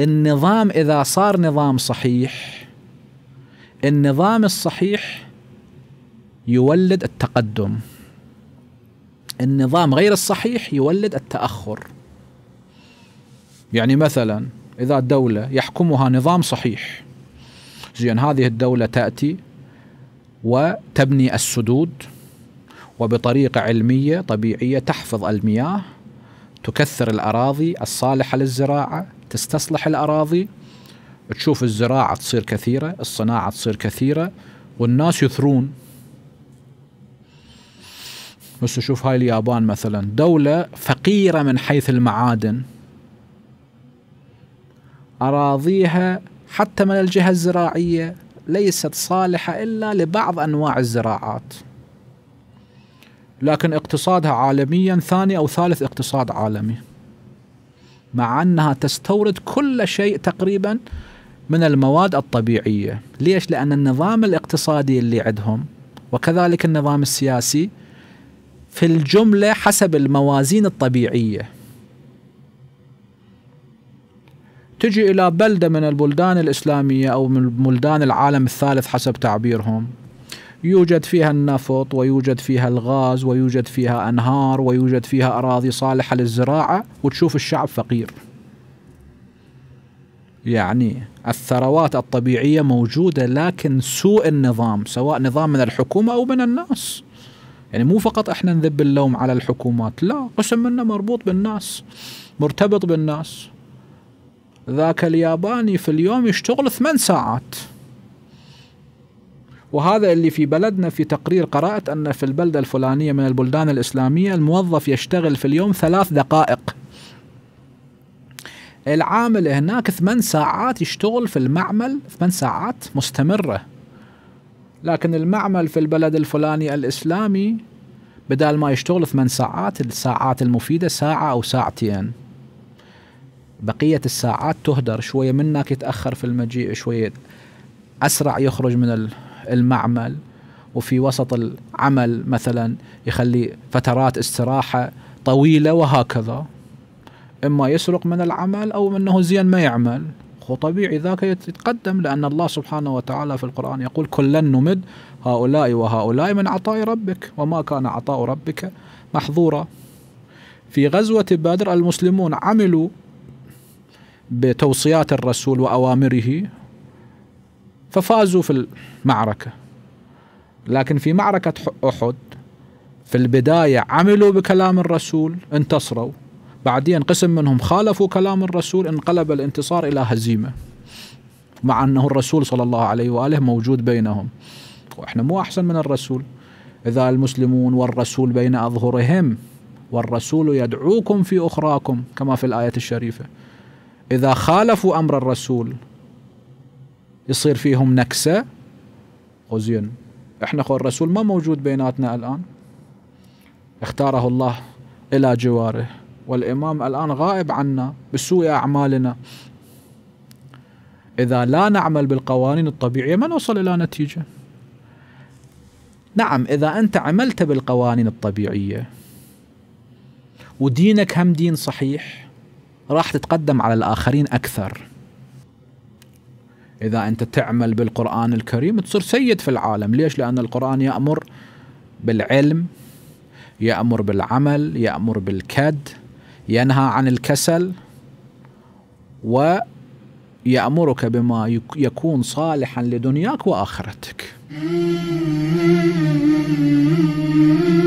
النظام اذا صار نظام صحيح النظام الصحيح يولد التقدم النظام غير الصحيح يولد التاخر يعني مثلا اذا دوله يحكمها نظام صحيح زين هذه الدوله تاتي وتبني السدود وبطريقه علميه طبيعيه تحفظ المياه تكثر الاراضي الصالحه للزراعه تستصلح الاراضي تشوف الزراعه تصير كثيره الصناعه تصير كثيره والناس يثرون بس شوف هاي اليابان مثلا دولة فقيرة من حيث المعادن أراضيها حتى من الجهة الزراعية ليست صالحة إلا لبعض أنواع الزراعات لكن اقتصادها عالميا ثاني أو ثالث اقتصاد عالمي مع أنها تستورد كل شيء تقريبا من المواد الطبيعية ليش؟ لأن النظام الاقتصادي اللي عندهم وكذلك النظام السياسي في الجملة حسب الموازين الطبيعية تجي إلى بلدة من البلدان الإسلامية أو من بلدان العالم الثالث حسب تعبيرهم يوجد فيها النفط ويوجد فيها الغاز ويوجد فيها انهار ويوجد فيها اراضي صالحه للزراعه وتشوف الشعب فقير. يعني الثروات الطبيعيه موجوده لكن سوء النظام سواء نظام من الحكومه او من الناس. يعني مو فقط احنا نذب اللوم على الحكومات، لا قسم منا مربوط بالناس مرتبط بالناس. ذاك الياباني في اليوم يشتغل ثمان ساعات وهذا اللي في بلدنا في تقرير قرأت أن في البلدة الفلانية من البلدان الإسلامية الموظف يشتغل في اليوم ثلاث دقائق العامل هناك ثمان ساعات يشتغل في المعمل ثمان ساعات مستمرة لكن المعمل في البلد الفلاني الإسلامي بدال ما يشتغل ثمان ساعات الساعات المفيدة ساعة أو ساعتين بقية الساعات تهدر شوية منك يتأخر في المجيء شوية أسرع يخرج من المعمل وفي وسط العمل مثلا يخلي فترات استراحة طويلة وهكذا إما يسرق من العمل أو أنه زين ما يعمل وطبيعي ذاك يتقدم لأن الله سبحانه وتعالى في القرآن يقول كلا نمد هؤلاء وهؤلاء من عطاء ربك وما كان عطاء ربك محظورا في غزوة بدر المسلمون عملوا بتوصيات الرسول وأوامره ففازوا في المعركة لكن في معركة أحد في البداية عملوا بكلام الرسول انتصروا بعدين قسم منهم خالفوا كلام الرسول انقلب الانتصار إلى هزيمة مع أنه الرسول صلى الله عليه وآله موجود بينهم وإحنا مو أحسن من الرسول إذا المسلمون والرسول بين أظهرهم والرسول يدعوكم في أخراكم كما في الآية الشريفة إذا خالفوا أمر الرسول يصير فيهم نكسة وزين احنا اخو الرسول ما موجود بيناتنا الآن اختاره الله إلى جواره والإمام الآن غائب عنا بسوء أعمالنا إذا لا نعمل بالقوانين الطبيعية ما نوصل إلى نتيجة نعم إذا أنت عملت بالقوانين الطبيعية ودينك هم دين صحيح راح تتقدم على الآخرين أكثر إذا أنت تعمل بالقرآن الكريم تصير سيد في العالم ليش؟ لأن القرآن يأمر بالعلم يأمر بالعمل يأمر بالكد ينهى عن الكسل ويأمرك بما يكون صالحا لدنياك وآخرتك